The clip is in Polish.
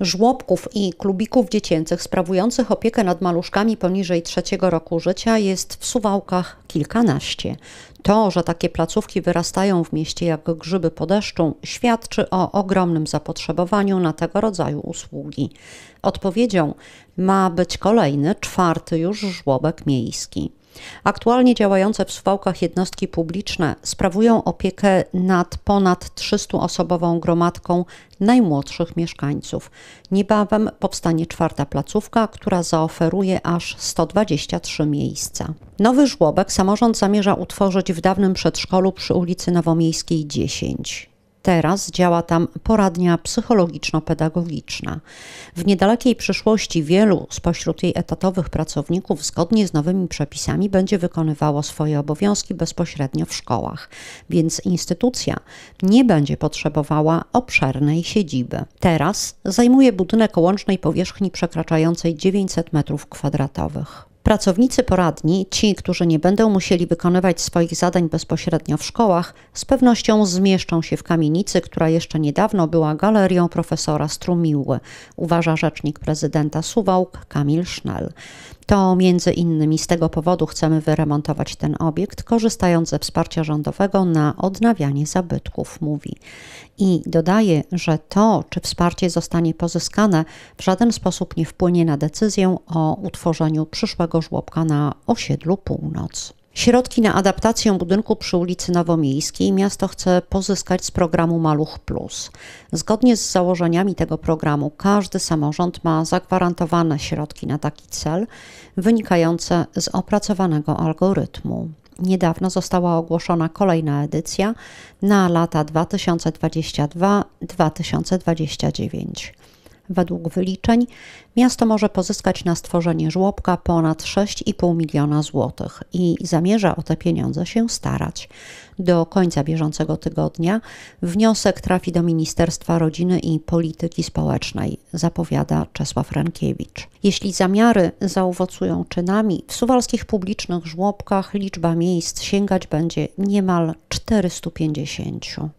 Żłobków i klubików dziecięcych sprawujących opiekę nad maluszkami poniżej trzeciego roku życia jest w Suwałkach kilkanaście. To, że takie placówki wyrastają w mieście jak grzyby po deszczu, świadczy o ogromnym zapotrzebowaniu na tego rodzaju usługi. Odpowiedzią ma być kolejny, czwarty już żłobek miejski. Aktualnie działające w Suwałkach jednostki publiczne sprawują opiekę nad ponad 300-osobową gromadką najmłodszych mieszkańców. Niebawem powstanie czwarta placówka, która zaoferuje aż 123 miejsca. Nowy żłobek samorząd zamierza utworzyć w dawnym przedszkolu przy ulicy Nowomiejskiej 10. Teraz działa tam poradnia psychologiczno-pedagogiczna. W niedalekiej przyszłości wielu spośród jej etatowych pracowników zgodnie z nowymi przepisami będzie wykonywało swoje obowiązki bezpośrednio w szkołach, więc instytucja nie będzie potrzebowała obszernej siedziby. Teraz zajmuje budynek o łącznej powierzchni przekraczającej 900 m2. Pracownicy poradni, ci, którzy nie będą musieli wykonywać swoich zadań bezpośrednio w szkołach, z pewnością zmieszczą się w kamienicy, która jeszcze niedawno była galerią profesora Strumiły, uważa rzecznik prezydenta Suwałk Kamil Sznel. To między innymi z tego powodu chcemy wyremontować ten obiekt, korzystając ze wsparcia rządowego na odnawianie zabytków, mówi. I dodaje, że to, czy wsparcie zostanie pozyskane, w żaden sposób nie wpłynie na decyzję o utworzeniu przyszłego żłobka na osiedlu Północ. Środki na adaptację budynku przy ulicy Nowomiejskiej miasto chce pozyskać z programu Maluch Plus. Zgodnie z założeniami tego programu każdy samorząd ma zagwarantowane środki na taki cel wynikające z opracowanego algorytmu. Niedawno została ogłoszona kolejna edycja na lata 2022-2029. Według wyliczeń miasto może pozyskać na stworzenie żłobka ponad 6,5 miliona złotych i zamierza o te pieniądze się starać. Do końca bieżącego tygodnia wniosek trafi do Ministerstwa Rodziny i Polityki Społecznej, zapowiada Czesław Rankiewicz. Jeśli zamiary zaowocują czynami, w suwalskich publicznych żłobkach liczba miejsc sięgać będzie niemal 450.